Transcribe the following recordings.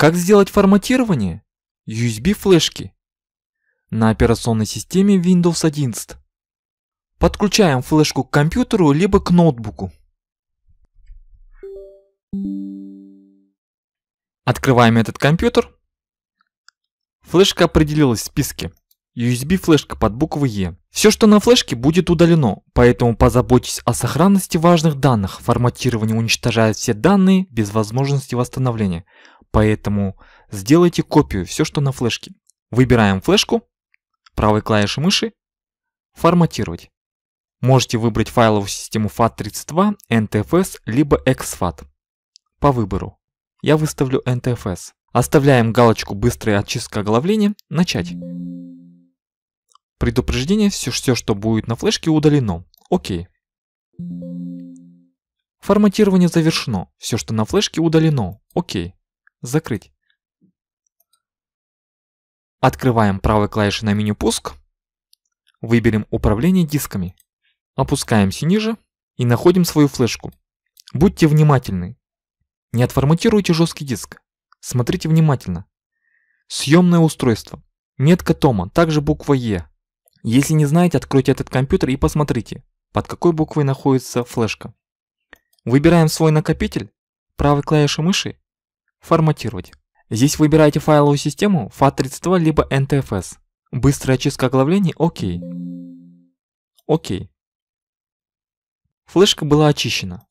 Как сделать форматирование? USB-флешки. На операционной системе Windows 11. Подключаем флешку к компьютеру либо к ноутбуку. Открываем этот компьютер. Флешка определилась в списке. USB флешка под буквой E. Все, что на флешке будет удалено, поэтому позаботьтесь о сохранности важных данных. Форматирование уничтожает все данные без возможности восстановления. Поэтому сделайте копию, все что на флешке. Выбираем флешку, правой клавишей мыши, форматировать. Можете выбрать файловую систему FAT32, NTFS, либо XFAT. По выбору. Я выставлю NTFS. Оставляем галочку «Быстрая очистка оглавления», «Начать». Предупреждение, все, все, что будет на флешке, удалено. Окей. Форматирование завершено, все, что на флешке, удалено. Окей. Закрыть. Открываем правой клавишей на меню «Пуск», выберем «Управление дисками», опускаемся ниже и находим свою флешку. Будьте внимательны. Не отформатируйте жесткий диск. Смотрите внимательно. Съемное устройство. Метка тома, также буква «Е». Если не знаете, откройте этот компьютер и посмотрите, под какой буквой находится флешка. Выбираем свой накопитель, правой клавишей мыши Форматировать. Здесь выбираете файловую систему FAT32 либо NTFS. Быстрая очистка оглавлений Окей. Окей. Флешка была очищена.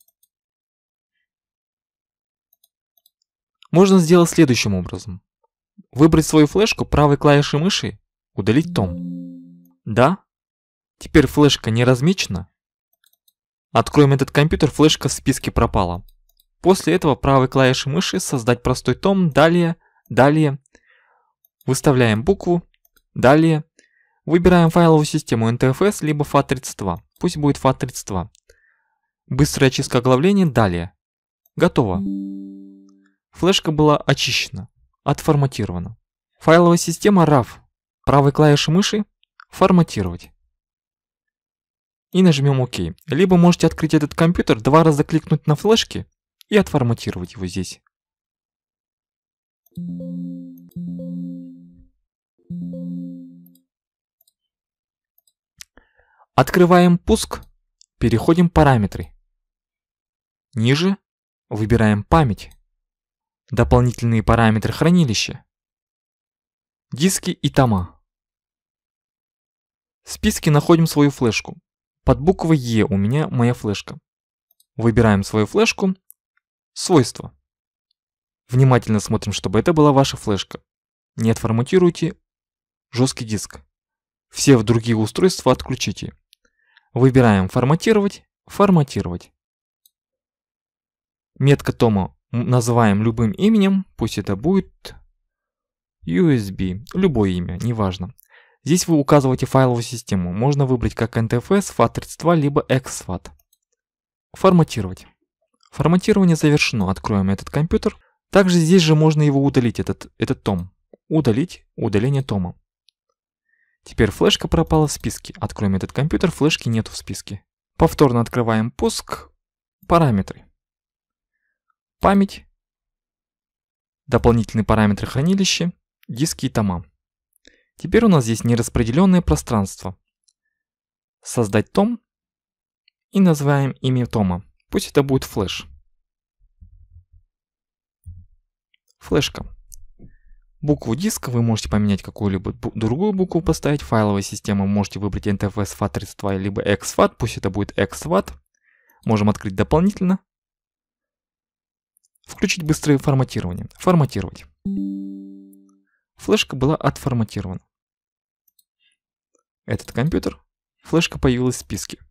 Можно сделать следующим образом. Выбрать свою флешку правой клавишей мыши, удалить том. Да? Теперь флешка не размечена. Откроем этот компьютер, флешка в списке пропала. После этого правой клавишей мыши создать простой том, далее, далее. Выставляем букву, далее. Выбираем файловую систему NTFS либо FAT32. Пусть будет FAT32. Быстрая очистка оглавления, далее. Готово. Флешка была очищена, отформатирована. Файловая система RAV. Правой клавишей мыши «Форматировать». И нажмем ОК. Либо можете открыть этот компьютер, два раза кликнуть на флешке и отформатировать его здесь. Открываем пуск, переходим параметры. Ниже выбираем память, дополнительные параметры хранилища, диски и тома. В списке находим свою флешку. Под буквой Е у меня моя флешка. Выбираем свою флешку Свойства. Внимательно смотрим, чтобы это была ваша флешка. Не отформатируйте жесткий диск. Все в другие устройства отключите. Выбираем «Форматировать», «Форматировать». Метка тома называем любым именем, пусть это будет USB, любое имя, неважно. Здесь вы указываете файловую систему, можно выбрать как NTFS, FAT32, либо XFAT. Форматировать. Форматирование завершено, откроем этот компьютер. Также здесь же можно его удалить, этот, этот том. Удалить, удаление тома. Теперь флешка пропала в списке. Откроем этот компьютер, флешки нет в списке. Повторно открываем пуск. Параметры. Память. Дополнительные параметры хранилища. Диски и тома. Теперь у нас здесь нераспределенное пространство. Создать том. И называем имя тома. Пусть это будет флеш. Флешка. Букву диска вы можете поменять какую-либо другую букву поставить. Файловая система можете выбрать NTFS FAT32 либо XFAT. Пусть это будет XFAT. Можем открыть дополнительно. Включить быстрое форматирование. Форматировать. Флешка была отформатирована. Этот компьютер. Флешка появилась в списке.